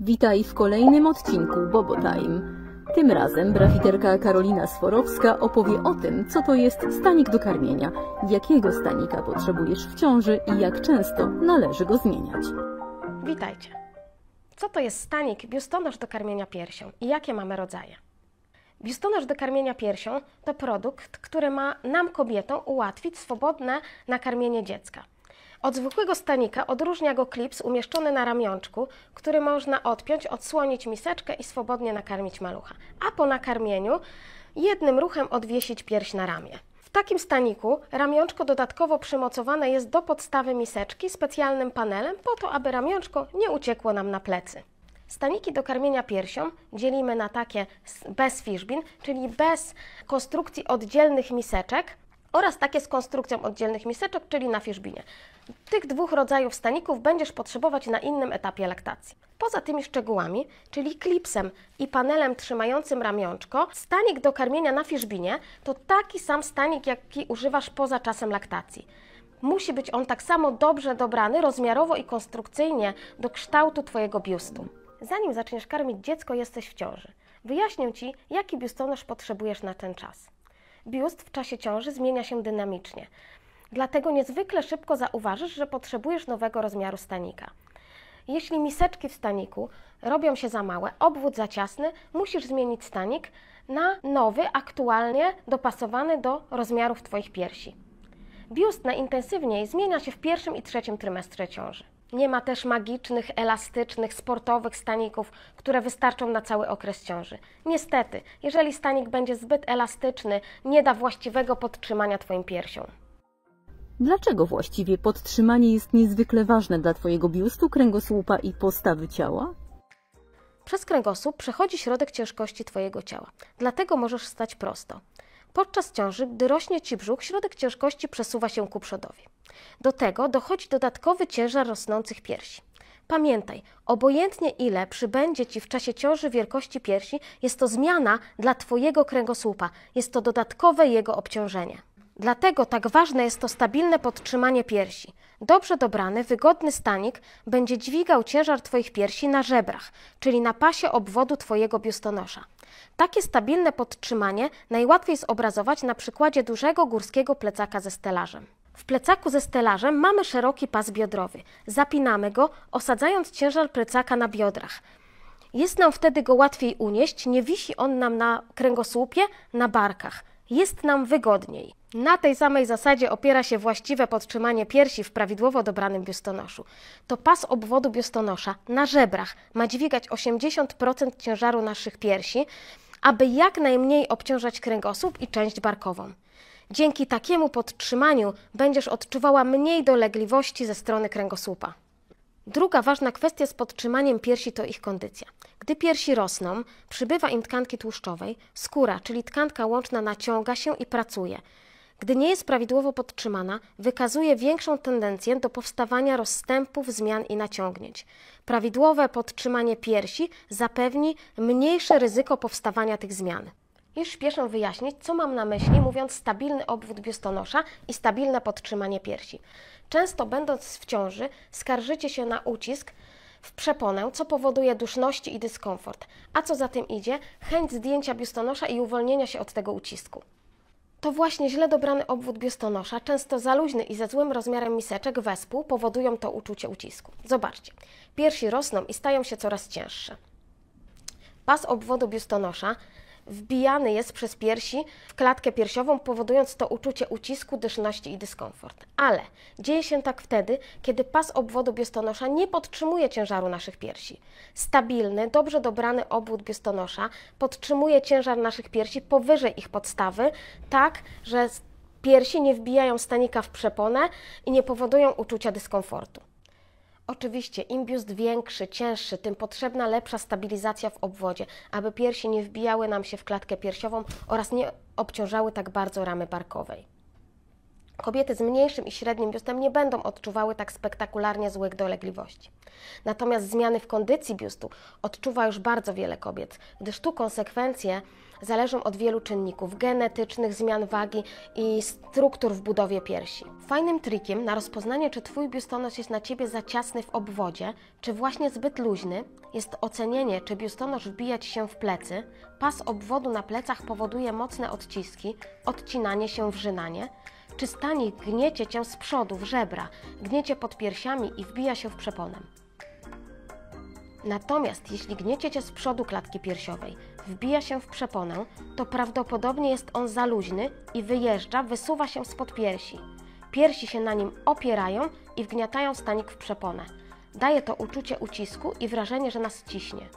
Witaj w kolejnym odcinku Bobo Time. Tym razem brafiterka Karolina Sworowska opowie o tym, co to jest stanik do karmienia, jakiego stanika potrzebujesz w ciąży i jak często należy go zmieniać. Witajcie. Co to jest stanik biustonosz do karmienia piersią i jakie mamy rodzaje? Biustonosz do karmienia piersią to produkt, który ma nam kobietom ułatwić swobodne nakarmienie dziecka – od zwykłego stanika odróżnia go klips umieszczony na ramionczku, który można odpiąć, odsłonić miseczkę i swobodnie nakarmić malucha. A po nakarmieniu jednym ruchem odwiesić pierś na ramię. W takim staniku ramionczko dodatkowo przymocowane jest do podstawy miseczki specjalnym panelem po to, aby ramionczko nie uciekło nam na plecy. Staniki do karmienia piersią dzielimy na takie bez fiszbin, czyli bez konstrukcji oddzielnych miseczek, oraz takie z konstrukcją oddzielnych miseczek, czyli na fierzbinie. Tych dwóch rodzajów staników będziesz potrzebować na innym etapie laktacji. Poza tymi szczegółami, czyli klipsem i panelem trzymającym ramionczko, stanik do karmienia na fierzbinie to taki sam stanik, jaki używasz poza czasem laktacji. Musi być on tak samo dobrze dobrany rozmiarowo i konstrukcyjnie do kształtu Twojego biustu. Zanim zaczniesz karmić dziecko, jesteś w ciąży. Wyjaśnię Ci, jaki biustonosz potrzebujesz na ten czas biust w czasie ciąży zmienia się dynamicznie. Dlatego niezwykle szybko zauważysz, że potrzebujesz nowego rozmiaru stanika. Jeśli miseczki w staniku robią się za małe, obwód za ciasny, musisz zmienić stanik na nowy, aktualnie dopasowany do rozmiarów Twoich piersi. Biust najintensywniej zmienia się w pierwszym i trzecim trymestrze ciąży. Nie ma też magicznych, elastycznych, sportowych staników, które wystarczą na cały okres ciąży. Niestety, jeżeli stanik będzie zbyt elastyczny, nie da właściwego podtrzymania Twoim piersiom. Dlaczego właściwie podtrzymanie jest niezwykle ważne dla Twojego biustu, kręgosłupa i postawy ciała? Przez kręgosłup przechodzi środek ciężkości Twojego ciała, dlatego możesz stać prosto. Podczas ciąży, gdy rośnie Ci brzuch, środek ciężkości przesuwa się ku przodowi. Do tego dochodzi dodatkowy ciężar rosnących piersi. Pamiętaj, obojętnie ile przybędzie Ci w czasie ciąży wielkości piersi, jest to zmiana dla Twojego kręgosłupa, jest to dodatkowe jego obciążenie. Dlatego tak ważne jest to stabilne podtrzymanie piersi. Dobrze dobrany, wygodny stanik będzie dźwigał ciężar Twoich piersi na żebrach, czyli na pasie obwodu Twojego biustonosza. Takie stabilne podtrzymanie najłatwiej zobrazować na przykładzie dużego górskiego plecaka ze stelażem. W plecaku ze stelażem mamy szeroki pas biodrowy. Zapinamy go, osadzając ciężar plecaka na biodrach. Jest nam wtedy go łatwiej unieść, nie wisi on nam na kręgosłupie, na barkach jest nam wygodniej. Na tej samej zasadzie opiera się właściwe podtrzymanie piersi w prawidłowo dobranym biustonoszu. To pas obwodu biustonosza na żebrach ma dźwigać 80% ciężaru naszych piersi, aby jak najmniej obciążać kręgosłup i część barkową. Dzięki takiemu podtrzymaniu będziesz odczuwała mniej dolegliwości ze strony kręgosłupa. Druga ważna kwestia z podtrzymaniem piersi to ich kondycja. Gdy piersi rosną, przybywa im tkanki tłuszczowej, skóra, czyli tkanka łączna naciąga się i pracuje. Gdy nie jest prawidłowo podtrzymana, wykazuje większą tendencję do powstawania rozstępów, zmian i naciągnięć. Prawidłowe podtrzymanie piersi zapewni mniejsze ryzyko powstawania tych zmian. Już śpieszę wyjaśnić, co mam na myśli, mówiąc stabilny obwód biustonosza i stabilne podtrzymanie piersi. Często będąc w ciąży, skarżycie się na ucisk w przeponę, co powoduje duszności i dyskomfort, a co za tym idzie, chęć zdjęcia biustonosza i uwolnienia się od tego ucisku. To właśnie źle dobrany obwód biustonosza, często za luźny i ze złym rozmiarem miseczek wespół powodują to uczucie ucisku. Zobaczcie, piersi rosną i stają się coraz cięższe. Pas obwodu biustonosza wbijany jest przez piersi w klatkę piersiową, powodując to uczucie ucisku, dyszności i dyskomfort. Ale dzieje się tak wtedy, kiedy pas obwodu biustonosza nie podtrzymuje ciężaru naszych piersi. Stabilny, dobrze dobrany obwód biustonosza podtrzymuje ciężar naszych piersi powyżej ich podstawy, tak, że piersi nie wbijają stanika w przeponę i nie powodują uczucia dyskomfortu. Oczywiście, im biust większy, cięższy, tym potrzebna lepsza stabilizacja w obwodzie, aby piersi nie wbijały nam się w klatkę piersiową oraz nie obciążały tak bardzo ramy barkowej. Kobiety z mniejszym i średnim biustem nie będą odczuwały tak spektakularnie złych dolegliwości. Natomiast zmiany w kondycji biustu odczuwa już bardzo wiele kobiet, gdyż tu konsekwencje zależą od wielu czynników genetycznych, zmian wagi i struktur w budowie piersi. Fajnym trikiem na rozpoznanie, czy Twój biustonosz jest na Ciebie za ciasny w obwodzie, czy właśnie zbyt luźny, jest ocenienie, czy biustonosz wbija Ci się w plecy, pas obwodu na plecach powoduje mocne odciski, odcinanie się, wrzynanie, czy stanik gniecie cię z przodu, w żebra, gniecie pod piersiami i wbija się w przeponę. Natomiast jeśli gniecie cię z przodu klatki piersiowej, wbija się w przeponę, to prawdopodobnie jest on za luźny i wyjeżdża, wysuwa się spod piersi. Piersi się na nim opierają i wgniatają stanik w przeponę. Daje to uczucie ucisku i wrażenie, że nas ciśnie.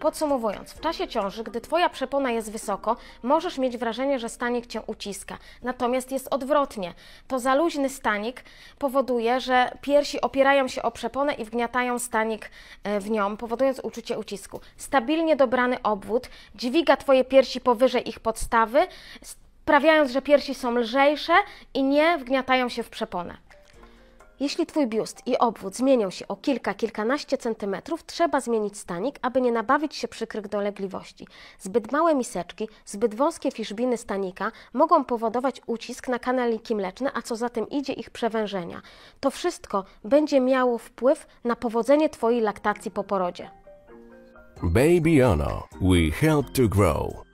Podsumowując, w czasie ciąży, gdy Twoja przepona jest wysoko, możesz mieć wrażenie, że stanik Cię uciska. Natomiast jest odwrotnie. To zaluźny stanik powoduje, że piersi opierają się o przeponę i wgniatają stanik e, w nią, powodując uczucie ucisku. Stabilnie dobrany obwód dźwiga Twoje piersi powyżej ich podstawy, sprawiając, że piersi są lżejsze i nie wgniatają się w przeponę. Jeśli Twój biust i obwód zmienią się o kilka, kilkanaście centymetrów, trzeba zmienić stanik, aby nie nabawić się przykrych dolegliwości. Zbyt małe miseczki, zbyt wąskie fiszbiny stanika mogą powodować ucisk na kanaliki mleczne, a co za tym idzie ich przewężenia. To wszystko będzie miało wpływ na powodzenie Twojej laktacji po porodzie. Baby Ono. We help to grow.